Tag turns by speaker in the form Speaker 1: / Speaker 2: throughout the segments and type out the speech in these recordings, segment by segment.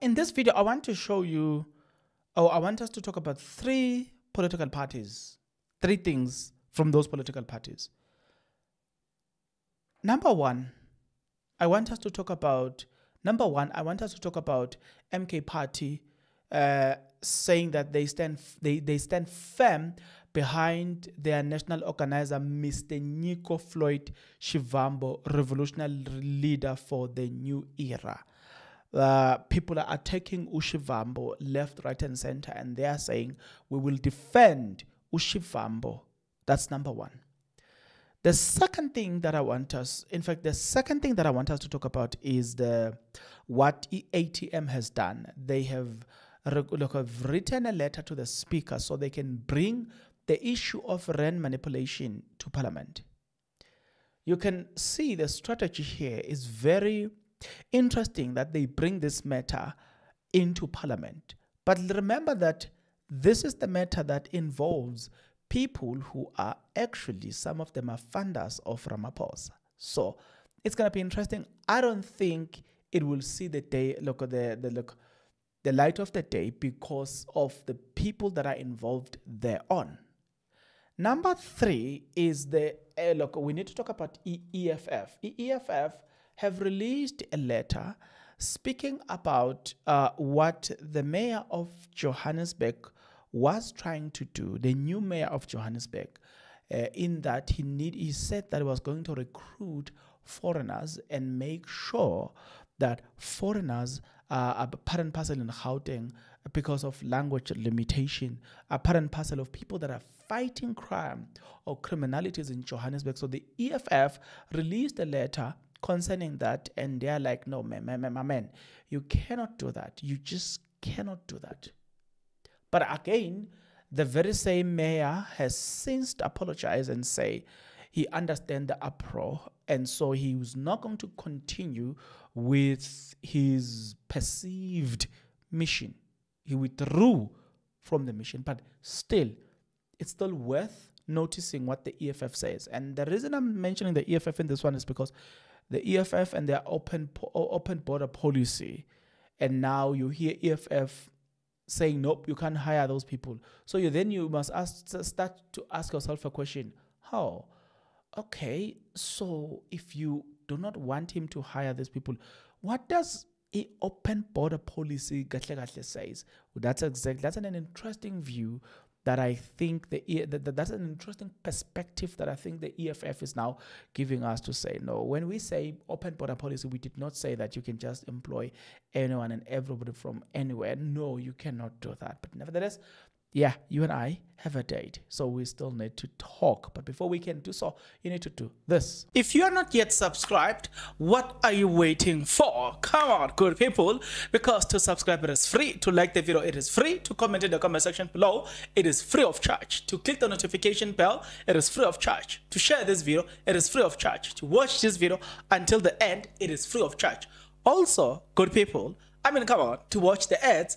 Speaker 1: In this video, I want to show you, or I want us to talk about three political parties, three things from those political parties. Number one, I want us to talk about, number one, I want us to talk about MK party uh, saying that they stand, they, they stand firm behind their national organizer, Mr. Nico Floyd Shivambo, revolutionary leader for the new era uh, people are attacking Ushivambo left, right, and center, and they are saying, We will defend Ushivambo. That's number one. The second thing that I want us, in fact, the second thing that I want us to talk about is the what ATM has done. They have, look, have written a letter to the speaker so they can bring the issue of rent manipulation to parliament. You can see the strategy here is very Interesting that they bring this matter into parliament. But remember that this is the matter that involves people who are actually, some of them are funders of Ramaphosa. So it's going to be interesting. I don't think it will see the day, look, the, the, look, the light of the day because of the people that are involved thereon. Number three is the, uh, look, we need to talk about EEFF have released a letter speaking about uh, what the mayor of Johannesburg was trying to do, the new mayor of Johannesburg, uh, in that he need he said that he was going to recruit foreigners and make sure that foreigners are a part and parcel in Gauteng because of language limitation, a part and parcel of people that are fighting crime or criminalities in Johannesburg. So the EFF released a letter concerning that and they're like no my, my, my man you cannot do that you just cannot do that but again the very same mayor has since apologized and say he understands the uproar and so he was not going to continue with his perceived mission he withdrew from the mission but still it's still worth noticing what the EFF says and the reason I'm mentioning the EFF in this one is because the EFF and their open open border policy, and now you hear EFF saying nope, you can't hire those people. So you then you must ask, start to ask yourself a question: How? Okay, so if you do not want him to hire these people, what does a open border policy gahle gahle says? that's exactly That's an, an interesting view that I think the, that, that's an interesting perspective that I think the EFF is now giving us to say no. When we say open border policy, we did not say that you can just employ anyone and everybody from anywhere. No, you cannot do that. But nevertheless, yeah, you and I have a date. So we still need to talk. But before we can do so, you need to do this. If you are not yet subscribed, what are you waiting for? Come on, good people, because to subscribe it is free. To like the video, it is free. To comment in the comment section below, it is free of charge. To click the notification bell, it is free of charge. To share this video, it is free of charge. To watch this video until the end, it is free of charge. Also, good people, I mean, come on, to watch the ads,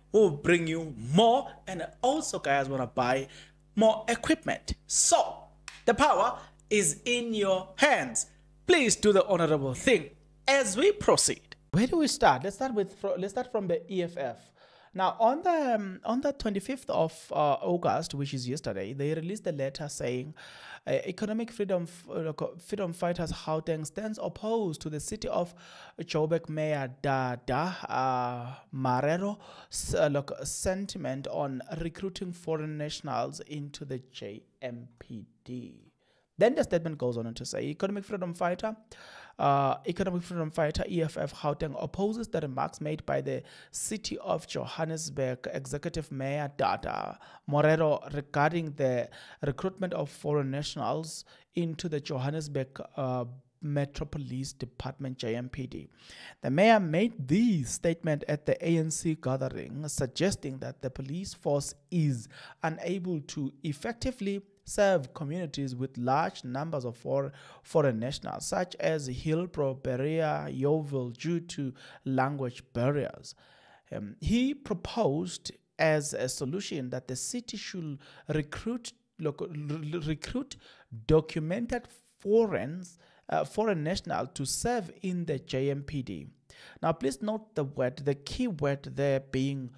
Speaker 1: will bring you more and also guys want to buy more equipment. So the power is in your hands. Please do the honorable thing as we proceed. Where do we start? Let's start with let's start from the EFF. Now, on the um, on the 25th of uh, August, which is yesterday, they released a letter saying, uh, "Economic freedom uh, uh, freedom fighters Gauteng stands opposed to the city of Chobek Mayor Dada uh, Marero sentiment on recruiting foreign nationals into the JMPD." Then the statement goes on to say Economic Freedom Fighter, uh, Economic Freedom Fighter EFF Gauteng opposes the remarks made by the City of Johannesburg Executive Mayor Dada Morero regarding the recruitment of foreign nationals into the Johannesburg. Uh, Police Department JMPD. The mayor made these statement at the ANC gathering, suggesting that the police force is unable to effectively serve communities with large numbers of foreign nationals, such as Hillbro, Berea, Yeovil, due to language barriers. Um, he proposed as a solution that the city should recruit recruit documented foreigners, uh, foreign national to serve in the JMPD. Now, please note the word, the key word there being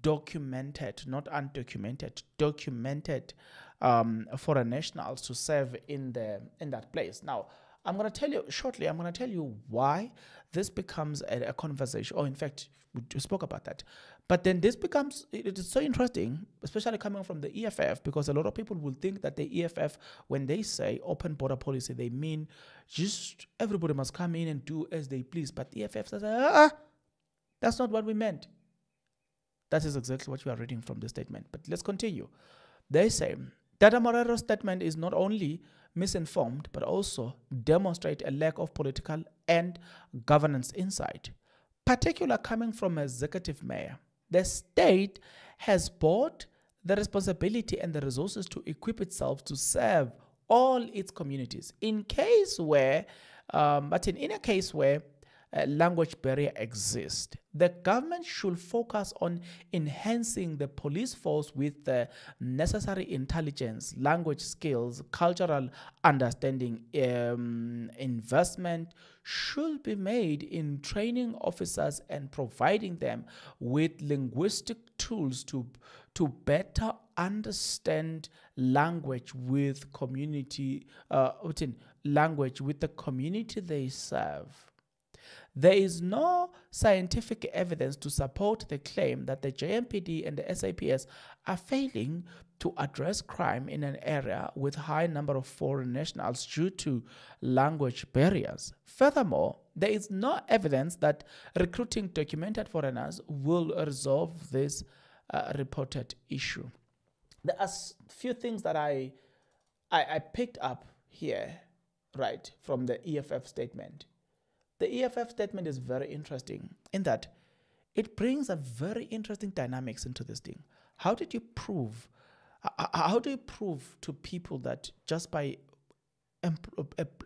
Speaker 1: documented, not undocumented, documented um, foreign nationals to serve in the in that place. Now, I'm going to tell you shortly. I'm going to tell you why this becomes a, a conversation. Or in fact, we spoke about that. But then this becomes it is so interesting, especially coming from the EFF, because a lot of people will think that the EFF, when they say open border policy, they mean just everybody must come in and do as they please. But the EFF says, ah, ah, that's not what we meant. That is exactly what we are reading from the statement. But let's continue. They say Data Morero's statement is not only misinformed but also demonstrate a lack of political and governance insight, particular coming from executive mayor. The state has bought the responsibility and the resources to equip itself to serve all its communities in case where, um, but in, in a case where uh, language barrier exist. The government should focus on enhancing the police force with the necessary intelligence, language skills, cultural understanding. Um, investment should be made in training officers and providing them with linguistic tools to, to better understand language with community, uh, language with the community they serve. There is no scientific evidence to support the claim that the JMPD and the SAPS are failing to address crime in an area with high number of foreign nationals due to language barriers. Furthermore, there is no evidence that recruiting documented foreigners will resolve this uh, reported issue. There are a few things that I, I, I picked up here, right, from the EFF statement. The EFF statement is very interesting in that it brings a very interesting dynamics into this thing. How did you prove? How do you prove to people that just by uh,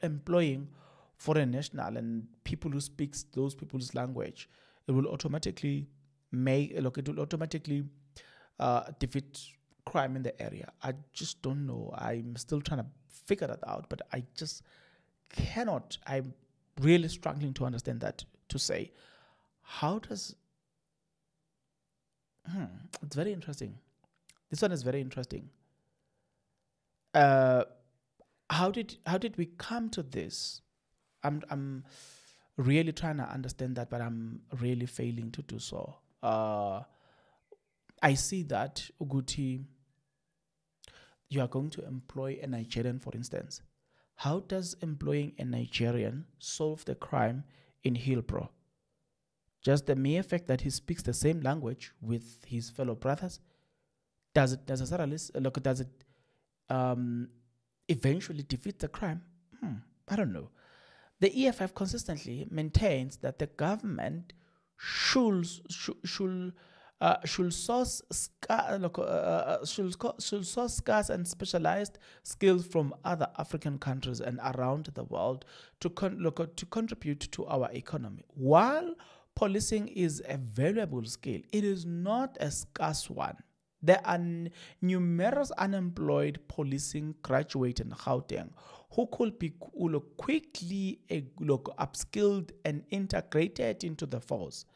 Speaker 1: employing foreign national and people who speaks those people's language, it will automatically make look it will automatically uh, defeat crime in the area. I just don't know. I'm still trying to figure that out, but I just cannot. I'm really struggling to understand that to say, how does. Hmm, it's very interesting. This one is very interesting. Uh, how did how did we come to this? I'm I'm really trying to understand that, but I'm really failing to do so. Uh, I see that Uguti, you are going to employ a Nigerian, for instance, how does employing a Nigerian solve the crime in Hillbro? Just the mere fact that he speaks the same language with his fellow brothers, does it necessarily uh, look? Does it um, eventually defeat the crime? Hmm, I don't know. The EFF consistently maintains that the government should should, should uh, should source uh, uh, uh, should, should source scarce and specialized skills from other African countries and around the world to con to contribute to our economy. While policing is a valuable skill, it is not a scarce one. There are numerous unemployed policing graduates in Gauteng who could be quickly upskilled and integrated into the force.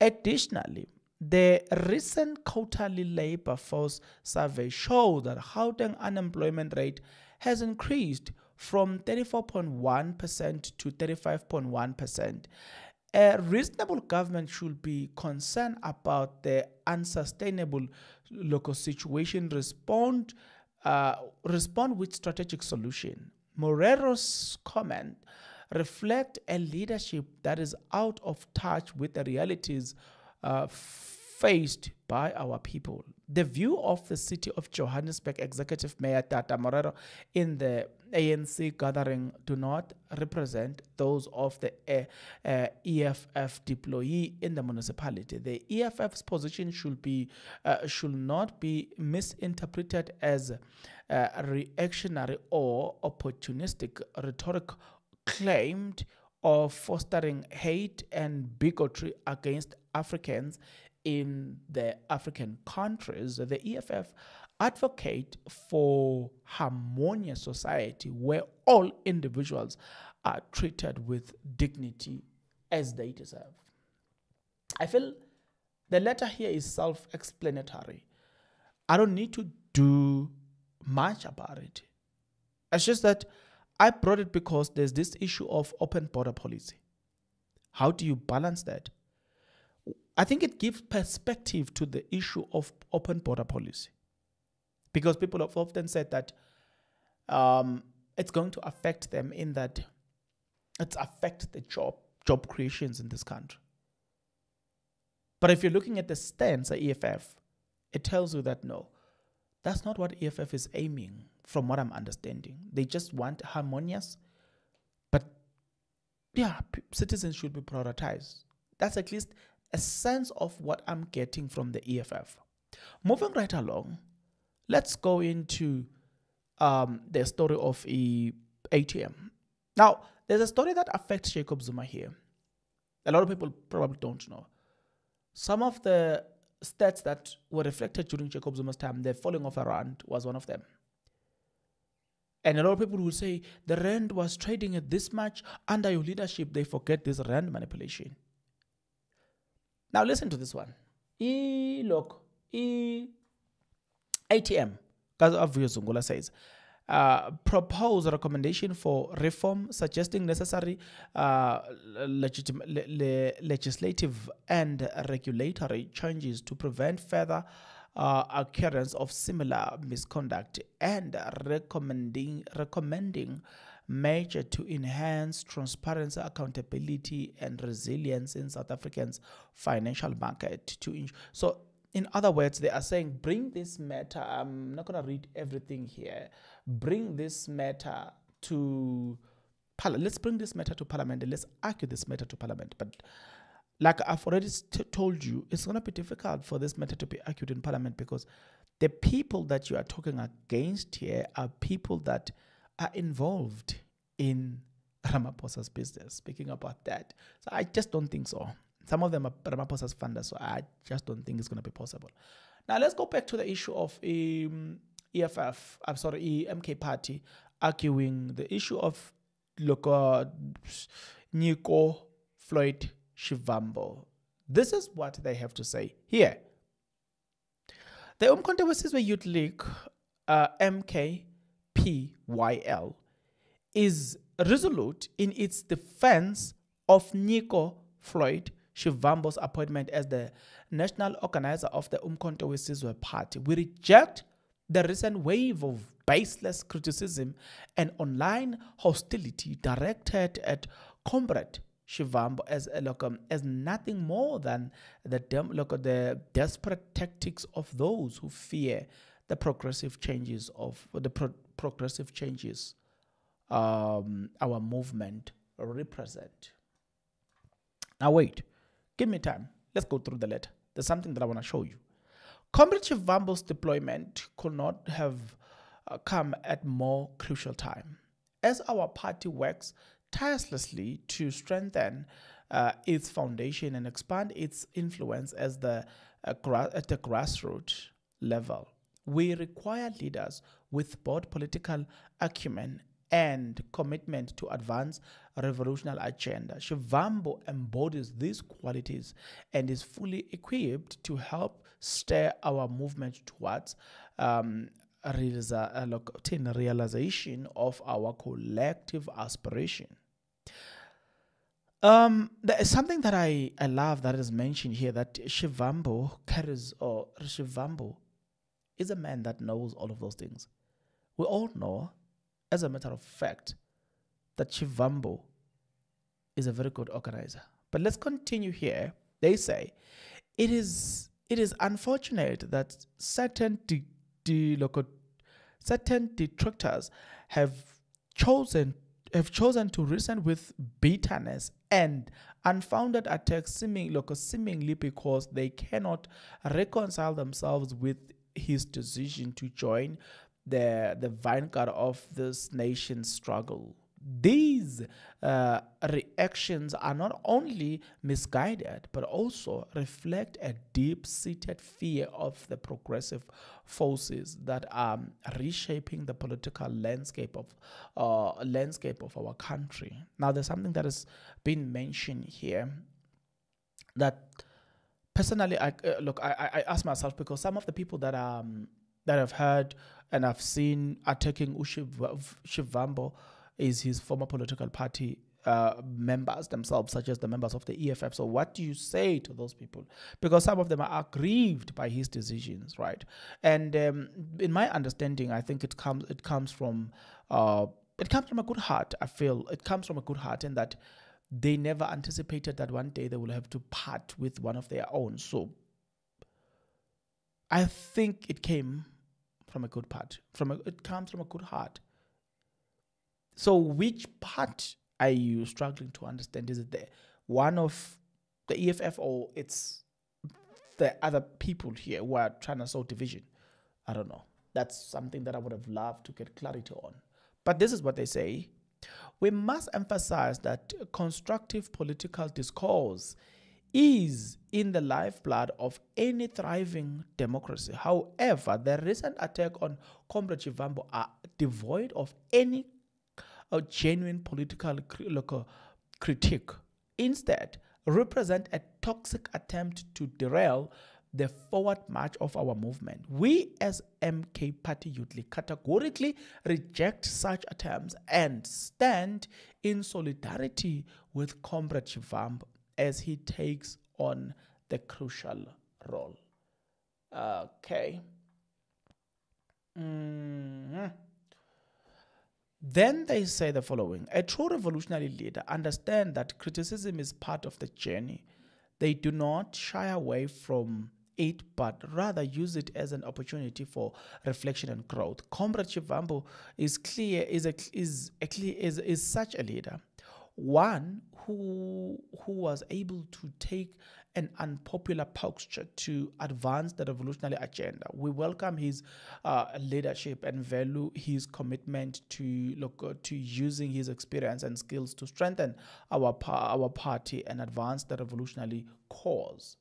Speaker 1: Additionally, the recent quarterly labor force survey showed that Gauteng unemployment rate has increased from 34.1% to 35.1%. A reasonable government should be concerned about the unsustainable local situation, respond, uh, respond with strategic solution. Morero's comment reflect a leadership that is out of touch with the realities uh, faced by our people. The view of the city of Johannesburg Executive Mayor Tata Morero in the ANC gathering do not represent those of the uh, uh, EFF deployee in the municipality. The EFF's position should be uh, should not be misinterpreted as uh, reactionary or opportunistic rhetoric claimed of fostering hate and bigotry against Africans in the African countries, the EFF advocate for harmonious society where all individuals are treated with dignity as they deserve. I feel the letter here is self-explanatory. I don't need to do much about it. It's just that I brought it because there's this issue of open border policy. How do you balance that? I think it gives perspective to the issue of open border policy because people have often said that um, it's going to affect them in that it's affect the job job creations in this country. But if you're looking at the stance of EFF, it tells you that no, that's not what EFF is aiming from what I'm understanding. They just want harmonious, but yeah, p- citizens should be prioritized. That's at least a sense of what I'm getting from the EFF. Moving right along, let's go into um, the story of e- ATM. Now, there's a story that affects Jacob Zuma here. A lot of people probably don't know. Some of the stats that were reflected during Jacob Zuma's time, the falling of a was one of them. And a lot of people will say the rand was trading at this much under your leadership. They forget this rand manipulation. Now listen to this one. E look, E ATM, because what Zungula says, uh, propose a recommendation for reform suggesting necessary uh, le legislative and regulatory changes to prevent further uh, occurrence of similar misconduct and recommending recommending measure to enhance transparency, accountability, and resilience in South Africans' financial market. To so, in other words, they are saying bring this matter. I'm not going to read everything here. Bring this matter to. Let's bring this matter to Parliament. Let's argue this matter to Parliament. But like I've already told you, it's going to be difficult for this matter to be argued in Parliament because the people that you are talking against here are people that are involved in Ramaphosa's business. Speaking about that, so I just don't think so. Some of them are Ramaphosa's funders, so I just don't think it's going to be possible. Now let's go back to the issue of um, EFF. I'm sorry, MK Party arguing the issue of local Nico Floyd Shivambo. This is what they have to say here. The Umkhonto Wesizwe Youth League, uh, MKPYL, is resolute in its defense of Nico Floyd Shivambo's appointment as the national organizer of the Umkhonto Wesizwe Party. We reject the recent wave of baseless criticism and online hostility directed at comrade Shivambu as uh, look um, as nothing more than the dem- the desperate tactics of those who fear the progressive changes of the pro progressive changes um, our movement represent. Now wait, give me time. Let's go through the letter. There's something that I want to show you. Comrade Shivambu's deployment could not have uh, come at more crucial time. As our party works tirelessly to strengthen uh, its foundation and expand its influence as the, uh, at the grassroots level. We require leaders with both political acumen and commitment to advance a revolutionary agenda. Shivambo embodies these qualities and is fully equipped to help steer our movement towards um, a uh, realization of our collective aspiration. Um, there is something that I, I love that is mentioned here that Shivambo carries, or Shivambu is a man that knows all of those things. We all know, as a matter of fact, that Shivambo is a very good organizer. But let's continue here. They say it is it is unfortunate that certain de- de- certain detractors have chosen have chosen to resent with bitterness and unfounded attacks seemingly, seemingly because they cannot reconcile themselves with his decision to join the, the vanguard of this nation's struggle these uh, reactions are not only misguided but also reflect a deep seated fear of the progressive forces that are um, reshaping the political landscape of uh, landscape of our country now there's something that has been mentioned here that personally i uh, look I, I ask myself because some of the people that um that i've heard and i've seen attacking ushivambo Ushiv is his former political party uh, members themselves, such as the members of the EFF. So, what do you say to those people? Because some of them are aggrieved by his decisions, right? And um, in my understanding, I think it comes it comes from uh, it comes from a good heart. I feel it comes from a good heart, in that they never anticipated that one day they will have to part with one of their own. So, I think it came from a good part. From a, it comes from a good heart. So, which part are you struggling to understand? Is it the one of the EFF or it's the other people here who are trying to sow division? I don't know. That's something that I would have loved to get clarity on. But this is what they say. We must emphasize that constructive political discourse is in the lifeblood of any thriving democracy. However, the recent attack on Comrade Chivambo are devoid of any a genuine political local critique. Instead, represent a toxic attempt to derail the forward march of our movement. We as MK Party Youthly categorically reject such attempts and stand in solidarity with Comrade Chivamb as he takes on the crucial role. Okay. Mm -hmm. Then they say the following A true revolutionary leader understands that criticism is part of the journey. They do not shy away from it, but rather use it as an opportunity for reflection and growth. Comrade Chivambo is clear is a, is, a clear, is, is such a leader, one who who was able to take an unpopular posture to advance the revolutionary agenda. We welcome his uh, leadership and value his commitment to look uh, to using his experience and skills to strengthen our our party and advance the revolutionary cause.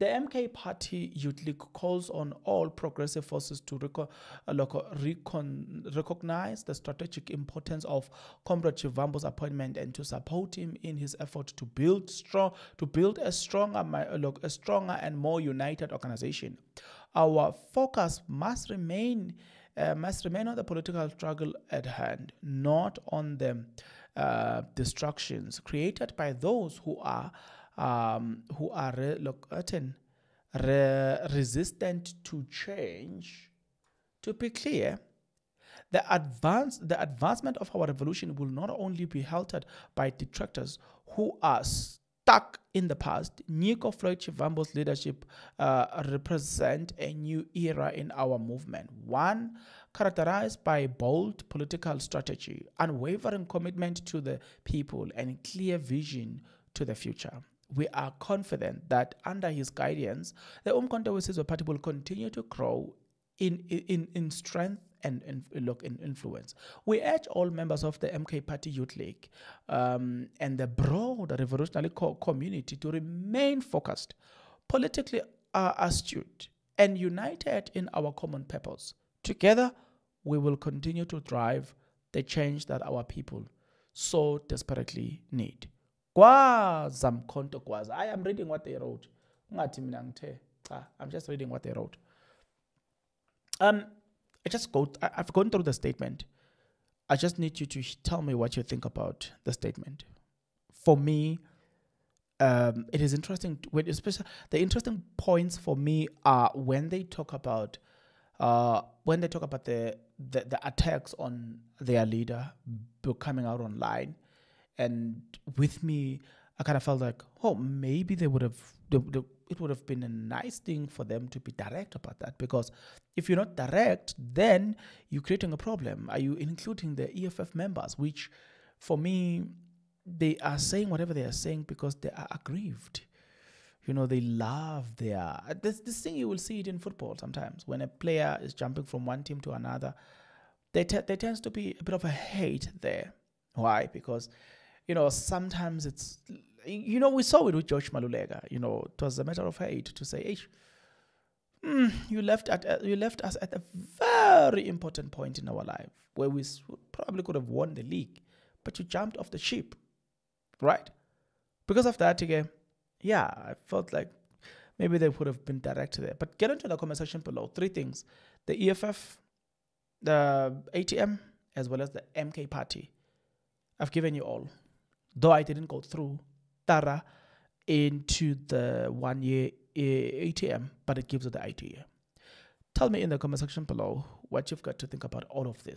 Speaker 1: The MK Party Youth League calls on all progressive forces to reco- uh, recon- recognize the strategic importance of Comrade Chivambo's appointment and to support him in his effort to build strong, to build a stronger, a stronger and more united organization. Our focus must remain uh, must remain on the political struggle at hand, not on the uh, distractions created by those who are um, who are reluctant, re resistant to change. To be clear, the, advance, the advancement of our revolution will not only be halted by detractors who are stuck in the past. Nico Floyd Chivambo's leadership uh, represent a new era in our movement, one characterized by bold political strategy, unwavering commitment to the people, and clear vision to the future. We are confident that under his guidance, the Umkhonto Wesizwe party will continue to grow in, in, in strength and, and look in influence. We urge all members of the MK Party Youth League um, and the broad revolutionary co community to remain focused, politically uh, astute, and united in our common purpose. Together, we will continue to drive the change that our people so desperately need mkhonto gwaza i am reading what they wrote ungathi mina ngithe cha i'm just reading what they wrote um i just go I, have gone through the statement i just need you to tell me what you think about the statement for me um, it is interesting when especially the interesting points for me are when they talk about uh, when they talk about the, the, the attacks on their leader coming out online and with me i kind of felt like oh maybe they would have they, they, it would have been a nice thing for them to be direct about that because if you're not direct then you're creating a problem are you including the eff members which for me they are saying whatever they are saying because they are aggrieved you know they love their this, this thing you will see it in football sometimes when a player is jumping from one team to another there, there tends to be a bit of a hate there why because you know, sometimes it's, you know, we saw it with George Malulega. You know, it was a matter of hate to say, hey, mm, you left at uh, you left us at a very important point in our life where we probably could have won the league, but you jumped off the ship, right? Because of that again, yeah, I felt like maybe they would have been directed there. But get into the conversation below. Three things: the EFF, the ATM, as well as the MK party. I've given you all though I didn't go through Tara into the one year eh, ATM, but it gives you the idea. Tell me in the comment section below what you've got to think about all of this.